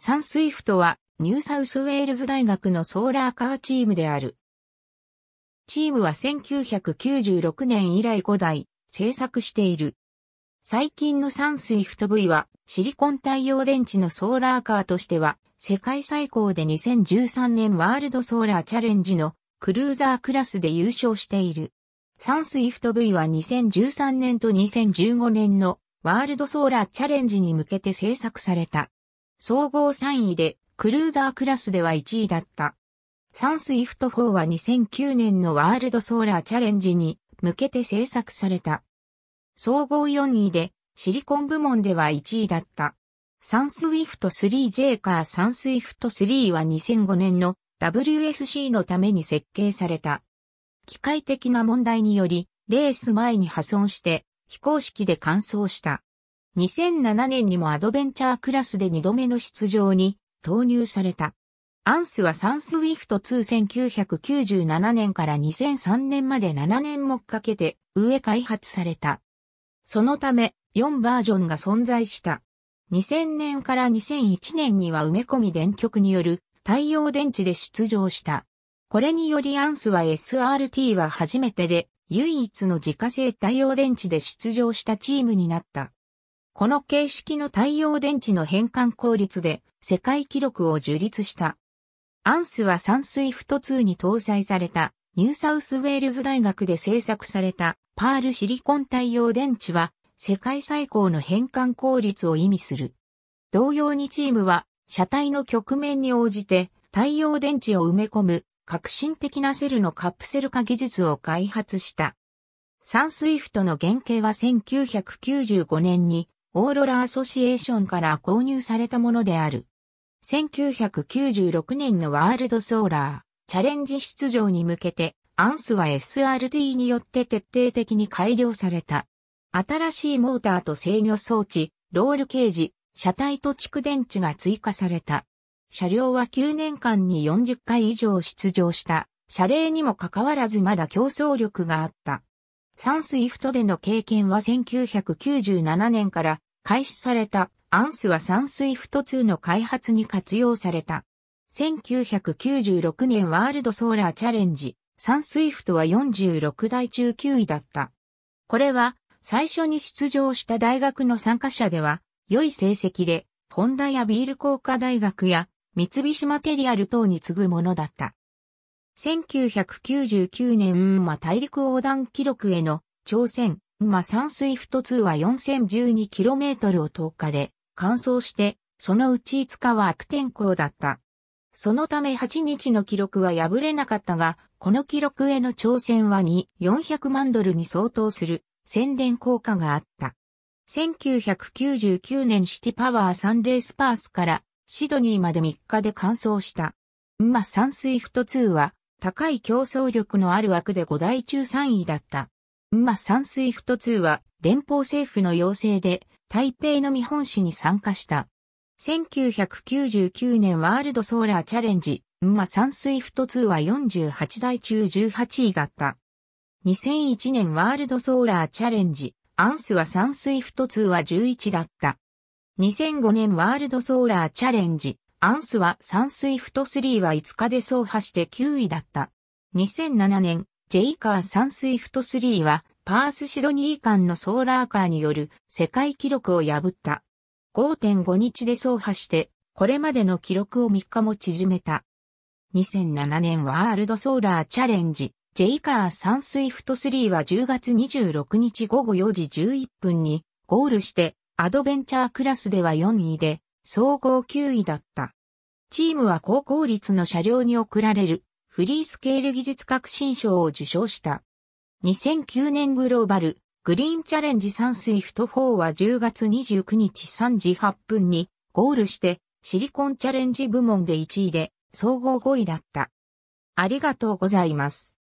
サンスイフトはニューサウスウェールズ大学のソーラーカーチームである。チームは1996年以来5台制作している。最近のサンスイフト V はシリコン太陽電池のソーラーカーとしては世界最高で2013年ワールドソーラーチャレンジのクルーザークラスで優勝している。サンスイフト V は2013年と2015年のワールドソーラーチャレンジに向けて制作された。総合3位で、クルーザークラスでは1位だった。サンスイフト4は2009年のワールドソーラーチャレンジに向けて制作された。総合4位で、シリコン部門では1位だった。サンスウィフト 3J カーサンスウィフト3は2005年の WSC のために設計された。機械的な問題により、レース前に破損して、非公式で完走した。2007年にもアドベンチャークラスで2度目の出場に投入された。アンスはサンスウィフト21997年から2003年まで7年もかけて上開発された。そのため4バージョンが存在した。2000年から2001年には埋め込み電極による太陽電池で出場した。これによりアンスは SRT は初めてで唯一の自家製太陽電池で出場したチームになった。この形式の太陽電池の変換効率で世界記録を樹立した。アンスはサンスイフト2に搭載されたニューサウスウェールズ大学で製作されたパールシリコン太陽電池は世界最高の変換効率を意味する。同様にチームは車体の局面に応じて太陽電池を埋め込む革新的なセルのカプセル化技術を開発した。サンスイフトの原型は1995年にオーロラアソシエーションから購入されたものである。1996年のワールドソーラーチャレンジ出場に向けて、アンスは SRT によって徹底的に改良された。新しいモーターと制御装置、ロールケージ、車体と蓄電池が追加された。車両は9年間に40回以上出場した車齢にもかかわらずまだ競争力があった。サンスイフトでの経験は1997年から開始されたアンスはサンスイフト2の開発に活用された。1996年ワールドソーラーチャレンジ、サンスイフトは46台中9位だった。これは最初に出場した大学の参加者では良い成績で、ホンダやビール工科大学や三菱マテリアル等に次ぐものだった。1999年ま大陸横断記録への挑戦、馬ンスイフト2は 4012km を投下で乾燥して、そのうち5日は悪天候だった。そのため8日の記録は破れなかったが、この記録への挑戦は2、400万ドルに相当する宣伝効果があった。1999年シティパワー3レースパースからシドニーまで3日で完走した。馬ンスイフト2は高い競争力のある枠で5台中3位だった。馬3スイフト2は連邦政府の要請で台北の見本市に参加した。1999年ワールドソーラーチャレンジ、馬3スイフト2は48台中18位だった。2001年ワールドソーラーチャレンジ、アンスは3スイフト2は11だった。2005年ワールドソーラーチャレンジ、アンスは3スイフト3は5日で走破して9位だった。2007年ジェイカーサン・スイフト3は、パースシドニー間のソーラーカーによる世界記録を破った。5.5日で走破して、これまでの記録を3日も縮めた。2007年ワールドソーラーチャレンジ、ジェイカーサン・スイフト3は10月26日午後4時11分にゴールして、アドベンチャークラスでは4位で、総合9位だった。チームは高効率の車両に送られるフリースケール技術革新賞を受賞した。2009年グローバル、グリーンチャレンジ3スイフト4は10月29日3時8分にゴールしてシリコンチャレンジ部門で1位で総合5位だった。ありがとうございます。